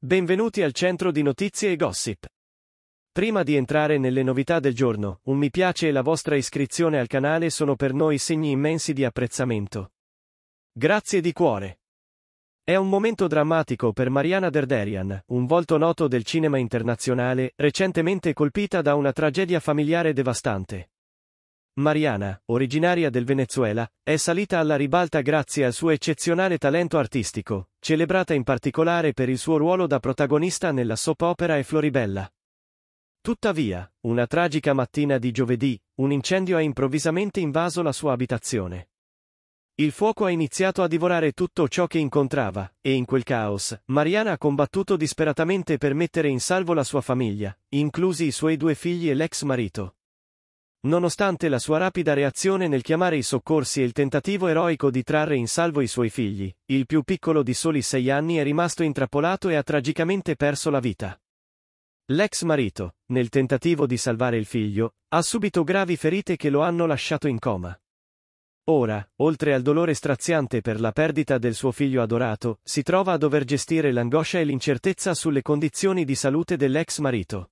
Benvenuti al centro di notizie e gossip. Prima di entrare nelle novità del giorno, un mi piace e la vostra iscrizione al canale sono per noi segni immensi di apprezzamento. Grazie di cuore. È un momento drammatico per Mariana Derderian, un volto noto del cinema internazionale, recentemente colpita da una tragedia familiare devastante. Mariana, originaria del Venezuela, è salita alla ribalta grazie al suo eccezionale talento artistico, celebrata in particolare per il suo ruolo da protagonista nella soap opera E Floribella. Tuttavia, una tragica mattina di giovedì, un incendio ha improvvisamente invaso la sua abitazione. Il fuoco ha iniziato a divorare tutto ciò che incontrava, e in quel caos, Mariana ha combattuto disperatamente per mettere in salvo la sua famiglia, inclusi i suoi due figli e l'ex marito. Nonostante la sua rapida reazione nel chiamare i soccorsi e il tentativo eroico di trarre in salvo i suoi figli, il più piccolo di soli sei anni è rimasto intrappolato e ha tragicamente perso la vita. L'ex marito, nel tentativo di salvare il figlio, ha subito gravi ferite che lo hanno lasciato in coma. Ora, oltre al dolore straziante per la perdita del suo figlio adorato, si trova a dover gestire l'angoscia e l'incertezza sulle condizioni di salute dell'ex marito.